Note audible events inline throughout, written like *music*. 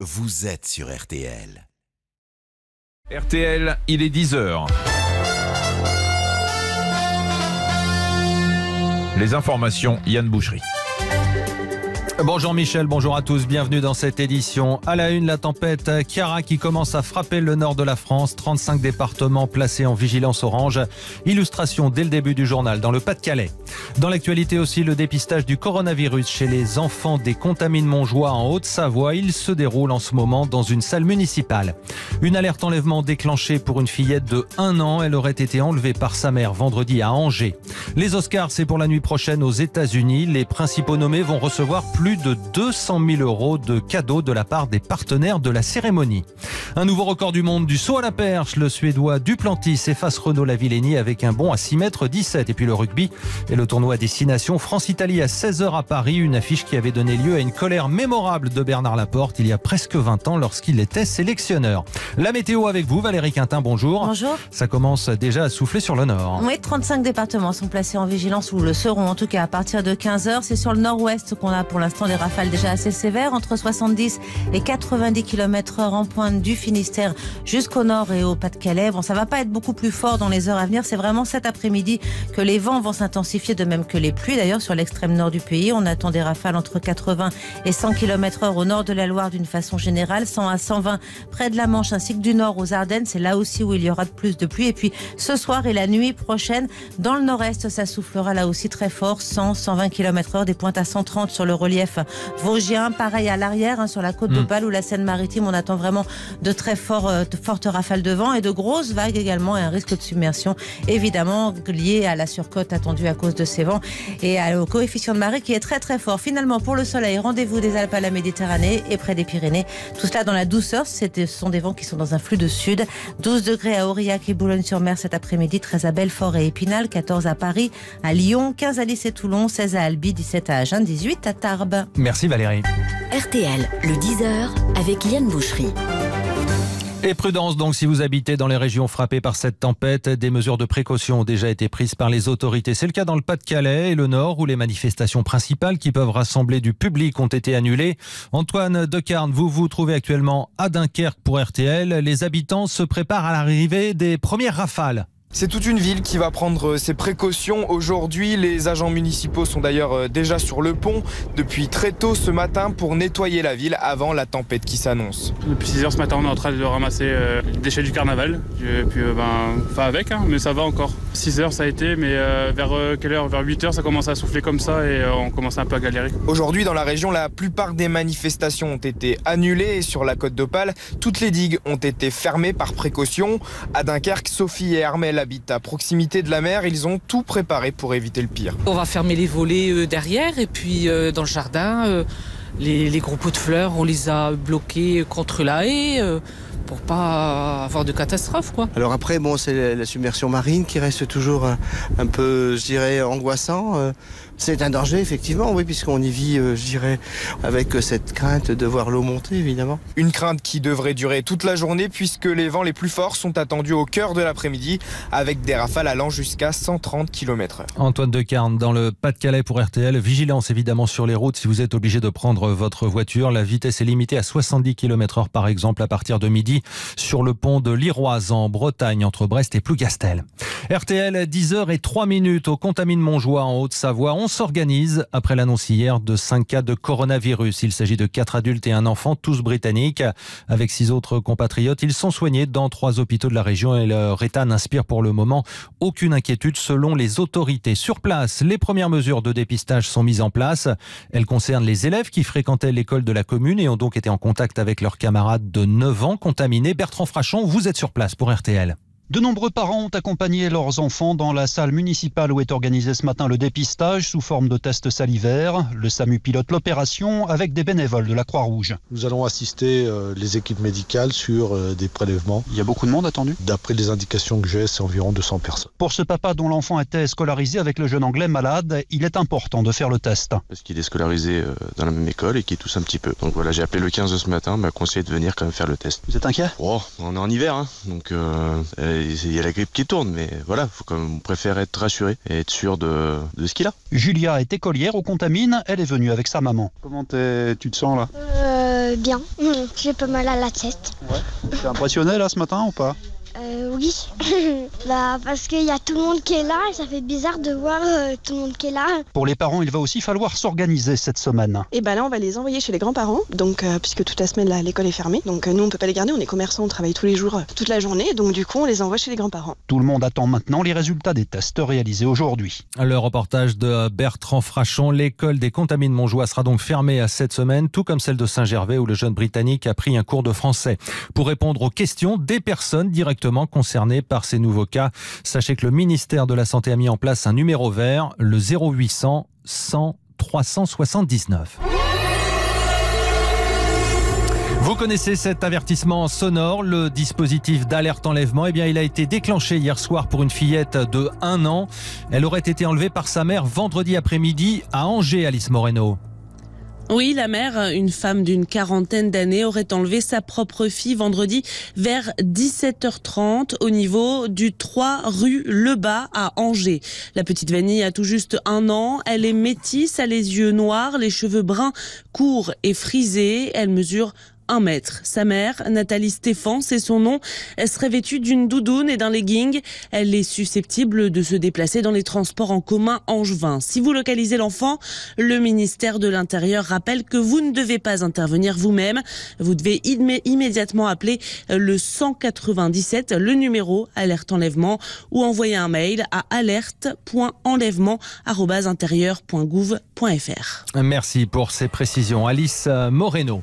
Vous êtes sur RTL. RTL, il est 10h. Les informations, Yann Boucherie. Bonjour Michel, bonjour à tous, bienvenue dans cette édition. À la une, la tempête Chiara qui commence à frapper le nord de la France, 35 départements placés en vigilance orange. Illustration dès le début du journal dans le Pas-de-Calais. Dans l'actualité aussi, le dépistage du coronavirus chez les enfants des contaminements Montjoie en Haute-Savoie. Il se déroule en ce moment dans une salle municipale. Une alerte enlèvement déclenchée pour une fillette de 1 an. Elle aurait été enlevée par sa mère vendredi à Angers. Les Oscars, c'est pour la nuit prochaine aux États-Unis. Les principaux nommés vont recevoir plus de 200 000 euros de cadeaux de la part des partenaires de la cérémonie. Un nouveau record du monde du saut à la perche. Le Suédois Duplantis efface Renaud Lavillenie avec un bond à 6 mètres 17. Et puis le rugby et le tournoi à Destination France-Italie à 16h à Paris. Une affiche qui avait donné lieu à une colère mémorable de Bernard Laporte il y a presque 20 ans lorsqu'il était sélectionneur. La météo avec vous, Valérie Quintin, bonjour. Bonjour. Ça commence déjà à souffler sur le nord. Oui, 35 départements sont placés en vigilance ou le seront en tout cas à partir de 15h. C'est sur le nord-ouest qu'on a pour l'instant attend des rafales déjà assez sévères, entre 70 et 90 km heure en pointe du Finistère jusqu'au nord et au Pas-de-Calais. Bon, ça va pas être beaucoup plus fort dans les heures à venir. C'est vraiment cet après-midi que les vents vont s'intensifier, de même que les pluies. D'ailleurs, sur l'extrême nord du pays, on attend des rafales entre 80 et 100 km heure au nord de la Loire d'une façon générale, 100 à 120 près de la Manche, ainsi que du nord aux Ardennes. C'est là aussi où il y aura de plus de pluie. Et puis, ce soir et la nuit prochaine, dans le nord-est, ça soufflera là aussi très fort, 100, 120 km heure, des pointes à 130 sur le relief Vosgiens, Pareil à l'arrière, hein, sur la côte hmm. de Bâle ou la Seine-Maritime, on attend vraiment de très euh, fortes rafales de vent et de grosses vagues également et un risque de submersion évidemment lié à la surcote attendue à cause de ces vents et au coefficient de marée qui est très très fort. Finalement, pour le soleil, rendez-vous des Alpes à la Méditerranée et près des Pyrénées. Tout cela dans la douceur. Ce sont des vents qui sont dans un flux de sud. 12 degrés à Aurillac et Boulogne-sur-Mer cet après-midi, 13 à Belfort et Épinal, 14 à Paris, à Lyon, 15 à Nice et Toulon, 16 à Albi, 17 à Agen, 18 à Tarbes. Merci Valérie. RTL, le 10h, avec Yann Boucherie. Et prudence donc si vous habitez dans les régions frappées par cette tempête, des mesures de précaution ont déjà été prises par les autorités. C'est le cas dans le Pas-de-Calais et le Nord où les manifestations principales qui peuvent rassembler du public ont été annulées. Antoine Decarne, vous vous trouvez actuellement à Dunkerque pour RTL. Les habitants se préparent à l'arrivée des premières rafales. C'est toute une ville qui va prendre euh, ses précautions. Aujourd'hui, les agents municipaux sont d'ailleurs euh, déjà sur le pont depuis très tôt ce matin pour nettoyer la ville avant la tempête qui s'annonce. Depuis 6 heures ce matin, on est en train de ramasser euh, les déchets du carnaval. Et puis, ben, enfin avec, hein, mais ça va encore. 6 heures ça a été, mais vers quelle heure Vers 8 heures, ça commence à souffler comme ça et on commence un peu à galérer. Aujourd'hui, dans la région, la plupart des manifestations ont été annulées sur la côte d'Opale, toutes les digues ont été fermées par précaution. À Dunkerque, Sophie et Armel habite à proximité de la mer. Ils ont tout préparé pour éviter le pire. On va fermer les volets euh, derrière et puis euh, dans le jardin, euh, les, groupes de fleurs, on les a bloqués contre la haie pour pas avoir de catastrophe quoi. Alors après bon c'est la, submersion marine qui reste toujours un, peu je dirais angoissant c'est un danger, effectivement, oui, puisqu'on y vit, euh, je dirais, avec euh, cette crainte de voir l'eau monter, évidemment. Une crainte qui devrait durer toute la journée, puisque les vents les plus forts sont attendus au cœur de l'après-midi, avec des rafales allant jusqu'à 130 km/h. Antoine de dans le Pas-de-Calais pour RTL, vigilance évidemment sur les routes si vous êtes obligé de prendre votre voiture. La vitesse est limitée à 70 km/h, par exemple, à partir de midi, sur le pont de Liroise, en Bretagne, entre Brest et Plougastel. RTL, 10h et 3 minutes, au Contamine-Montjoie, en Haute-Savoie s'organise après l'annonce hier de 5 cas de coronavirus. Il s'agit de quatre adultes et un enfant, tous britanniques. Avec six autres compatriotes, ils sont soignés dans trois hôpitaux de la région et leur état n'inspire pour le moment aucune inquiétude selon les autorités. Sur place, les premières mesures de dépistage sont mises en place. Elles concernent les élèves qui fréquentaient l'école de la commune et ont donc été en contact avec leurs camarades de 9 ans contaminés. Bertrand Frachon, vous êtes sur place pour RTL. De nombreux parents ont accompagné leurs enfants dans la salle municipale où est organisé ce matin le dépistage sous forme de tests salivaires. Le SAMU pilote l'opération avec des bénévoles de la Croix-Rouge. Nous allons assister euh, les équipes médicales sur euh, des prélèvements. Il y a beaucoup de monde attendu D'après les indications que j'ai, c'est environ 200 personnes. Pour ce papa dont l'enfant était scolarisé avec le jeune anglais malade, il est important de faire le test. Parce qu'il est scolarisé euh, dans la même école et qu'il tousse un petit peu. Donc voilà, j'ai appelé le 15 ce matin, m'a conseillé de venir quand même faire le test. Vous êtes inquiet oh, On est en hiver, hein. donc il y a la grippe qui tourne, mais voilà, faut quand même, préférer être rassuré et être sûr de, ce qu'il a. Julia est écolière au Contamine, elle est venue avec sa maman. Comment tu te sens là euh, Bien, *laughs* j'ai pas mal à la tête. Ouais. T'es impressionné là ce matin ou pas euh, oui. *laughs* bah, parce qu'il y a tout le monde qui est là et ça fait bizarre de voir euh, tout le monde qui est là. Pour les parents, il va aussi falloir s'organiser cette semaine. Et eh ben là, on va les envoyer chez les grands-parents, donc euh, puisque toute la semaine l'école est fermée. Donc nous, on peut pas les garder, on est commerçants, on travaille tous les jours, toute la journée. Donc du coup, on les envoie chez les grands-parents. Tout le monde attend maintenant les résultats des tests réalisés aujourd'hui. Le reportage de Bertrand Frachon, l'école des contamines Montjoie sera donc fermée à cette semaine, tout comme celle de Saint-Gervais où le jeune Britannique a pris un cours de français. Pour répondre aux questions des personnes directement concerné concernés par ces nouveaux cas. Sachez que le ministère de la Santé a mis en place un numéro vert, le 0800 100 379. Vous connaissez cet avertissement sonore, le dispositif d'alerte enlèvement. Eh bien, il a été déclenché hier soir pour une fillette de 1 an. Elle aurait été enlevée par sa mère vendredi après-midi à Angers, Alice Moreno. Oui, la mère, une femme d'une quarantaine d'années, aurait enlevé sa propre fille vendredi vers 17h30 au niveau du 3 rue Lebas à Angers. La petite Vanille a tout juste un an. Elle est métisse, a les yeux noirs, les cheveux bruns, courts et frisés. Elle mesure un mètre. Sa mère, Nathalie Stéphane, c'est son nom, elle serait vêtue d'une doudoune et d'un legging. Elle est susceptible de se déplacer dans les transports en commun en angevin. Si vous localisez l'enfant, le ministère de l'Intérieur rappelle que vous ne devez pas intervenir vous-même. Vous devez immédiatement appeler euh, le 197, le numéro alerte enlèvement, ou envoyer un mail à alerte.enlèvement.intérieur.gouv.fr. Merci pour ces précisions. Alice euh, Moreno.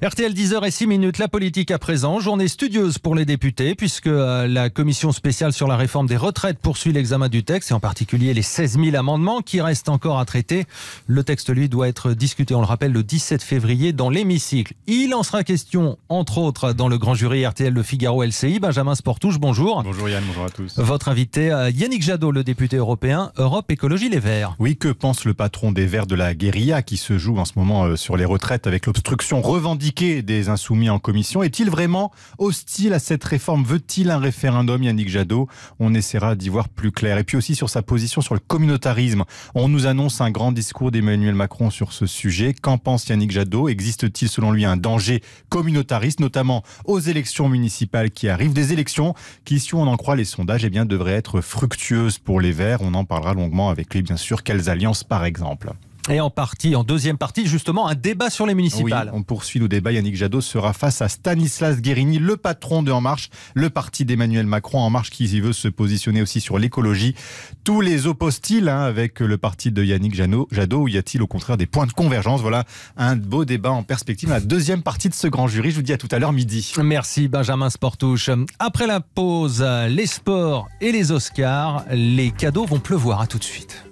RTL 10h et 6 minutes, la politique à présent. Journée studieuse pour les députés, puisque euh, la commission spéciale sur la réforme des retraites poursuit l'examen du texte, et en particulier les 16 000 amendements qui restent encore à traiter. Le texte, lui, doit être discuté, on le rappelle, le 17 février dans l'hémicycle. Il en sera question, entre autres, dans le grand jury RTL Le Figaro LCI. Benjamin Sportouche, bonjour. Bonjour Yann, bonjour à tous. Votre invité, euh, Yannick Jadot, le député européen Europe Écologie Les Verts. Oui, que pense le patron des Verts de la guérilla qui se joue en ce moment euh, sur les retraites avec l'obstruction revendiquée des insoumis en commission. Est-il vraiment hostile à cette réforme Veut-il un référendum, Yannick Jadot On essaiera d'y voir plus clair. Et puis aussi sur sa position sur le communautarisme. On nous annonce un grand discours d'Emmanuel Macron sur ce sujet. Qu'en pense Yannick Jadot Existe-t-il selon lui un danger communautariste, notamment aux élections municipales qui arrivent Des élections qui, si on en croit les sondages, et eh bien, devraient être fructueuses pour les Verts. On en parlera longuement avec lui, bien sûr. Quelles alliances, par exemple et en partie, en deuxième partie, justement, un débat sur les municipales. Oui, on poursuit le débat. Yannick Jadot sera face à Stanislas Guérini, le patron de En Marche, le parti d'Emmanuel Macron. En Marche qui y veut se positionner aussi sur l'écologie. Tous les opposent hein, avec le parti de Yannick Jadot. Ou y a-t-il au contraire des points de convergence Voilà un beau débat en perspective. La deuxième partie de ce grand jury. Je vous dis à tout à l'heure midi. Merci Benjamin Sportouche. Après la pause, les sports et les Oscars, les cadeaux vont pleuvoir. À tout de suite.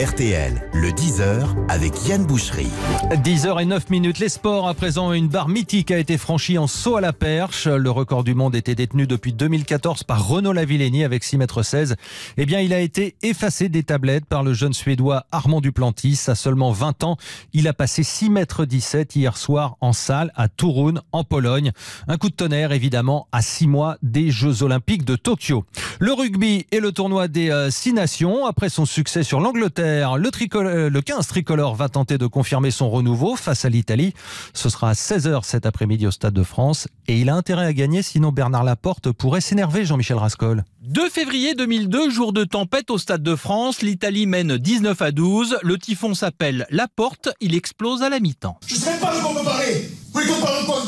RTL, le 10h avec Yann Bouchery. 10h et 9 minutes, les sports à présent. Une barre mythique a été franchie en saut à la perche. Le record du monde était détenu depuis 2014 par Renaud Lavillenie avec mètres m. Eh bien, il a été effacé des tablettes par le jeune Suédois Armand Duplantis. À seulement 20 ans, il a passé mètres m hier soir en salle à Tourun, en Pologne. Un coup de tonnerre, évidemment, à 6 mois des Jeux Olympiques de Tokyo. Le rugby et le tournoi des 6 euh, nations, après son succès sur l'Angleterre, le, 15 euh, tricolore va tenter de confirmer son renouveau face à l'Italie. Ce sera à 16h cet après-midi au Stade de France. Et il a intérêt à gagner, sinon Bernard Laporte pourrait s'énerver, Jean-Michel Rascol. 2 février 2002, jour de tempête au Stade de France, l'Italie mène 19 à 12, le typhon s'appelle Laporte. il explose à la mi-temps. Je sais pas comment me parler. qu'on parle quoi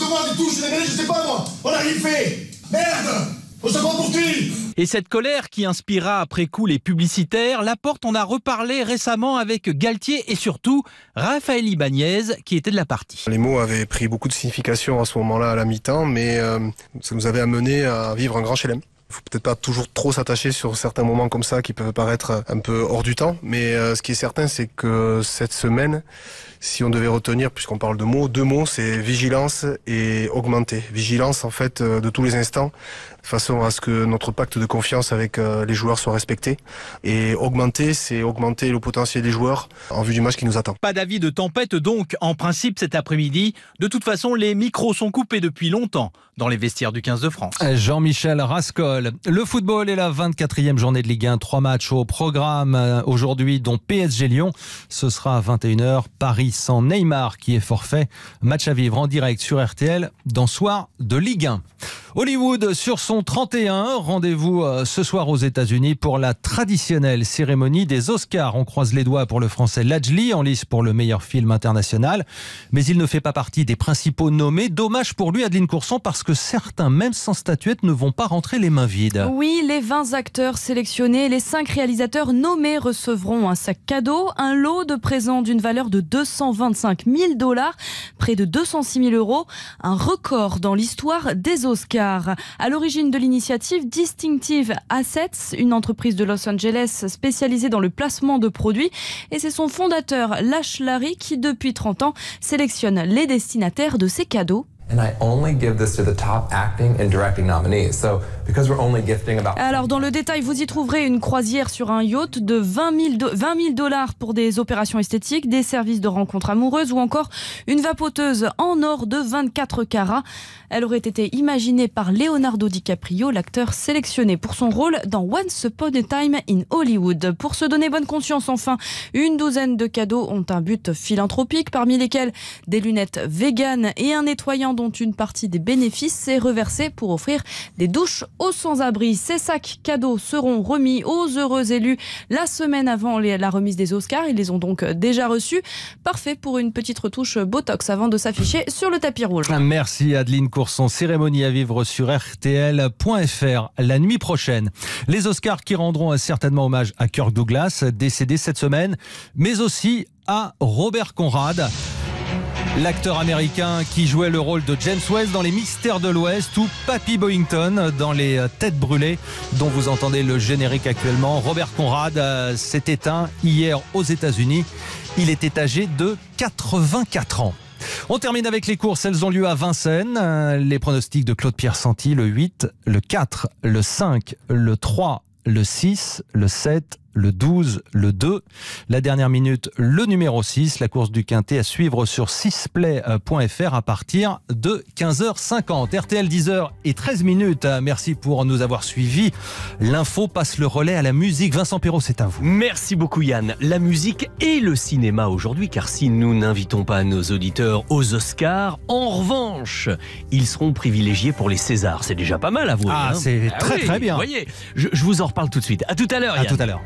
sais pas moi. On fait. Merde et cette colère qui inspira après coup les publicitaires, la porte, on a reparlé récemment avec Galtier et surtout Raphaël Ibanez qui était de la partie. Les mots avaient pris beaucoup de signification à ce moment-là à la mi-temps, mais euh, ça nous avait amené à vivre un grand chelem faut peut-être pas toujours trop s'attacher sur certains moments comme ça qui peuvent paraître un peu hors du temps. Mais euh, ce qui est certain, c'est que cette semaine, si on devait retenir, puisqu'on parle de mots, deux mots, c'est vigilance et augmenter. Vigilance, en fait, euh, de tous les instants, de façon à ce que notre pacte de confiance avec euh, les joueurs soit respecté. Et augmenter, c'est augmenter le potentiel des joueurs en vue du match qui nous attend. Pas d'avis de tempête, donc, en principe, cet après-midi. De toute façon, les micros sont coupés depuis longtemps dans les vestiaires du 15 de France. Euh, Jean-Michel Rascol. Le football est la 24e journée de Ligue 1. Trois matchs au programme aujourd'hui, dont PSG Lyon. Ce sera à 21h, Paris sans Neymar qui est forfait. Match à vivre en direct sur RTL dans Soir de Ligue 1. Hollywood sur son 31. Rendez-vous euh, ce soir aux États-Unis pour la traditionnelle cérémonie des Oscars. On croise les doigts pour le français Lajli en lice pour le meilleur film international. Mais il ne fait pas partie des principaux nommés. Dommage pour lui, Adeline Courson, parce que certains, même sans statuette, ne vont pas rentrer les mains vides. Oui, les 20 acteurs sélectionnés, les 5 réalisateurs nommés recevront un sac cadeau, un lot de présents d'une valeur de 200 225 000 dollars, près de 206 000 euros, un record dans l'histoire des Oscars. À l'origine de l'initiative Distinctive Assets, une entreprise de Los Angeles spécialisée dans le placement de produits, et c'est son fondateur Lash Larry qui, depuis 30 ans, sélectionne les destinataires de ces cadeaux alors dans le détail, vous y trouverez une croisière sur un yacht de 20 000 dollars pour des opérations esthétiques, des services de rencontre amoureuse ou encore une vapoteuse en or de 24 carats. Elle aurait été imaginée par Leonardo DiCaprio, l'acteur sélectionné pour son rôle dans Once Upon a Time in Hollywood. Pour se donner bonne conscience, enfin, une douzaine de cadeaux ont un but philanthropique, parmi lesquels des lunettes véganes et un nettoyant une partie des bénéfices s'est reversée pour offrir des douches aux sans-abri. Ces sacs cadeaux seront remis aux heureux élus la semaine avant la remise des Oscars. Ils les ont donc déjà reçus. Parfait pour une petite retouche Botox avant de s'afficher sur le tapis rouge. Ah, merci Adeline Courson. Cérémonie à vivre sur RTL.fr la nuit prochaine. Les Oscars qui rendront certainement hommage à Kirk Douglas, décédé cette semaine, mais aussi à Robert Conrad. L'acteur américain qui jouait le rôle de James West dans Les Mystères de l'Ouest ou Papy Boyington dans Les euh, Têtes Brûlées, dont vous entendez le générique actuellement. Robert Conrad euh, s'est éteint hier aux États-Unis. Il était âgé de 84 ans. On termine avec les courses. Elles ont lieu à Vincennes. Euh, les pronostics de Claude-Pierre Santi, le 8, le 4, le 5, le 3, le 6, le 7 le 12, le 2. La dernière minute, le numéro 6. La course du Quintet à suivre sur 6play.fr à partir de 15h50. RTL 10h et 13 minutes. Merci pour nous avoir suivis. L'info passe le relais à la musique. Vincent Perrault, c'est à vous. Merci beaucoup Yann. La musique et le cinéma aujourd'hui, car si nous n'invitons pas nos auditeurs aux Oscars, en revanche, ils seront privilégiés pour les Césars. C'est déjà pas mal à vous. Ah, hein. c'est ah très très bien. Voyez, je, vous en reparle tout de suite. À tout à l'heure. À tout à l'heure.